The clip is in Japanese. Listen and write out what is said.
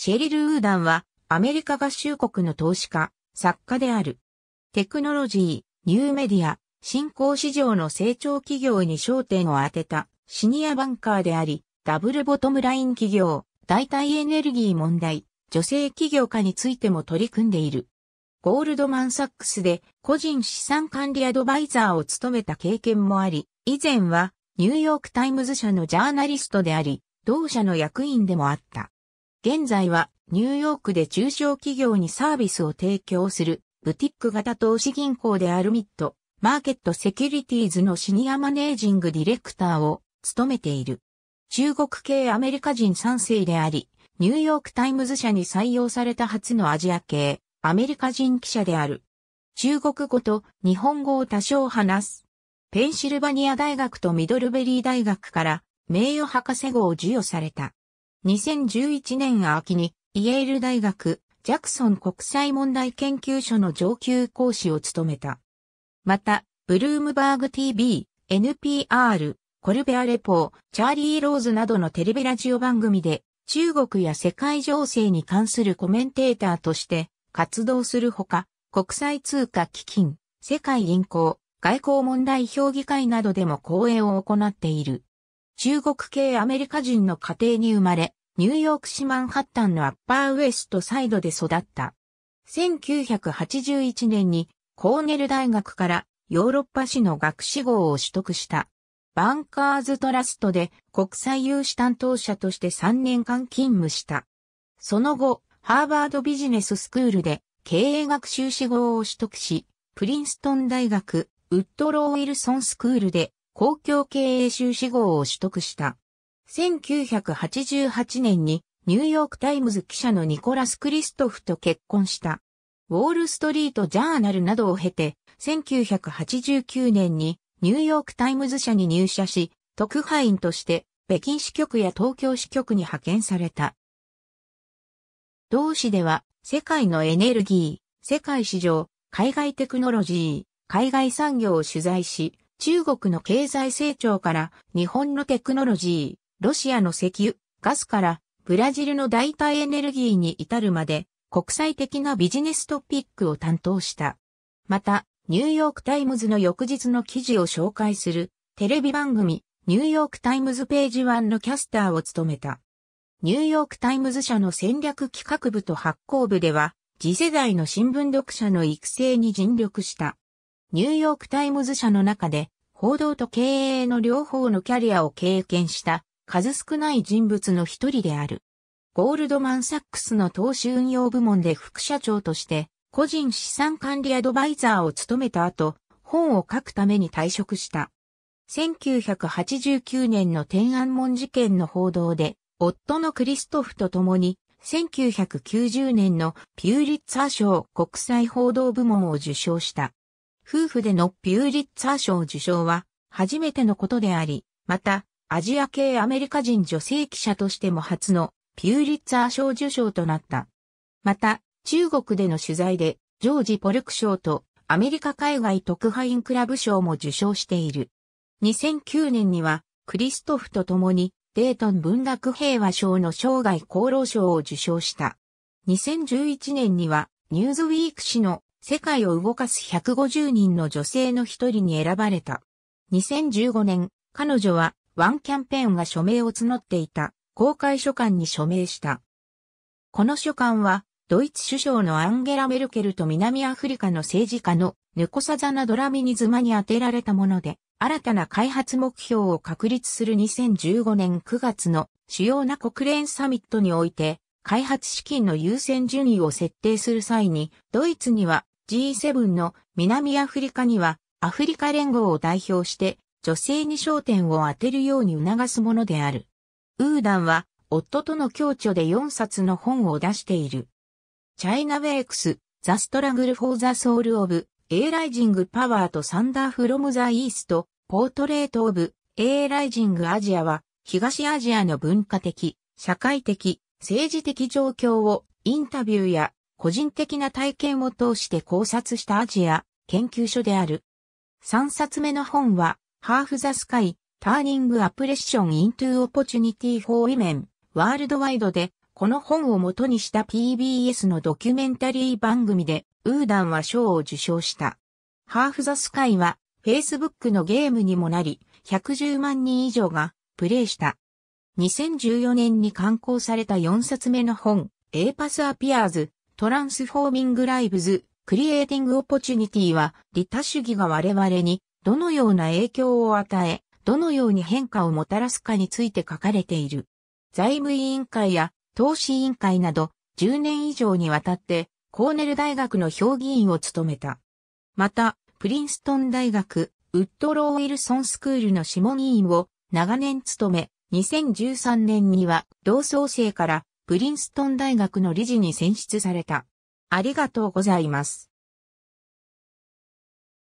シェリル・ウーダンは、アメリカ合衆国の投資家、作家である。テクノロジー、ニューメディア、新興市場の成長企業に焦点を当てたシニアバンカーであり、ダブルボトムライン企業、代替エネルギー問題、女性起業家についても取り組んでいる。ゴールドマンサックスで個人資産管理アドバイザーを務めた経験もあり、以前はニューヨークタイムズ社のジャーナリストであり、同社の役員でもあった。現在はニューヨークで中小企業にサービスを提供するブティック型投資銀行であるミッド、マーケットセキュリティーズのシニアマネージングディレクターを務めている。中国系アメリカ人3世であり、ニューヨークタイムズ社に採用された初のアジア系アメリカ人記者である。中国語と日本語を多少話す。ペンシルバニア大学とミドルベリー大学から名誉博士号を授与された。2011年秋にイェール大学ジャクソン国際問題研究所の上級講師を務めた。また、ブルームバーグ TV、NPR、コルベアレポー、チャーリー・ローズなどのテレビラジオ番組で中国や世界情勢に関するコメンテーターとして活動するほか、国際通貨基金、世界銀行、外交問題評議会などでも講演を行っている。中国系アメリカ人の家庭に生まれ、ニューヨーク市マンハッタンのアッパーウエストサイドで育った。1981年にコーネル大学からヨーロッパ市の学士号を取得した。バンカーズトラストで国際融資担当者として3年間勤務した。その後、ハーバードビジネススクールで経営学修士号を取得し、プリンストン大学、ウッドロー・ウィルソンスクールで公共経営修士号を取得した。1988年にニューヨークタイムズ記者のニコラス・クリストフと結婚した。ウォール・ストリート・ジャーナルなどを経て、1989年にニューヨークタイムズ社に入社し、特派員として北京支局や東京支局に派遣された。同市では、世界のエネルギー、世界市場、海外テクノロジー、海外産業を取材し、中国の経済成長から日本のテクノロジー、ロシアの石油、ガスからブラジルの代替エネルギーに至るまで国際的なビジネストピックを担当した。また、ニューヨークタイムズの翌日の記事を紹介するテレビ番組ニューヨークタイムズページ1のキャスターを務めた。ニューヨークタイムズ社の戦略企画部と発行部では次世代の新聞読者の育成に尽力した。ニューヨークタイムズ社の中で、報道と経営の両方のキャリアを経験した数少ない人物の一人である。ゴールドマン・サックスの投資運用部門で副社長として、個人資産管理アドバイザーを務めた後、本を書くために退職した。1989年の天安門事件の報道で、夫のクリストフと共に、1990年のピューリッツァー賞国際報道部門を受賞した。夫婦でのピューリッツァー賞受賞は初めてのことであり、また、アジア系アメリカ人女性記者としても初のピューリッツァー賞受賞となった。また、中国での取材で、ジョージ・ポルク賞とアメリカ海外特派員クラブ賞も受賞している。2009年には、クリストフと共に、デートン文学平和賞の生涯功労賞を受賞した。2011年には、ニューズウィーク氏の世界を動かす150人の女性の一人に選ばれた。2015年、彼女はワンキャンペーンが署名を募っていた公開書簡に署名した。この書簡は、ドイツ首相のアンゲラ・メルケルと南アフリカの政治家のヌコサザナ・ドラミニズマに当てられたもので、新たな開発目標を確立する2015年9月の主要な国連サミットにおいて、開発資金の優先順位を設定する際に、ドイツには G7 の南アフリカにはアフリカ連合を代表して女性に焦点を当てるように促すものである。ウーダンは夫との共著で4冊の本を出している。チャイナウェイクス、ザストラグルフォーザソウルオブ、エーライジングパワーとサンダーフロムザイースト、ポートレートオブ、エーライジングアジアは、東アジアの文化的、社会的、政治的状況をインタビューや個人的な体験を通して考察したアジア研究所である。3冊目の本は、ハーフザスカイ、ターニングアプレッションイントゥオポチュニティフォーイメン、ワールドワイドで、この本を元にした PBS のドキュメンタリー番組で、ウーダンは賞を受賞した。ハーフザスカイは、Facebook のゲームにもなり、110万人以上がプレイした。2014年に刊行された4冊目の本、A Pass Appears トランスフォーミングライブズ、クリエイティングオポチュニティは、利他主義が我々に、どのような影響を与え、どのように変化をもたらすかについて書かれている。財務委員会や投資委員会など、10年以上にわたって、コーネル大学の評議員を務めた。また、プリンストン大学、ウッドロー・ウィルソンスクールの諮問委員を長年務め、2013年には同窓生からプリンストン大学の理事に選出された。ありがとうございます。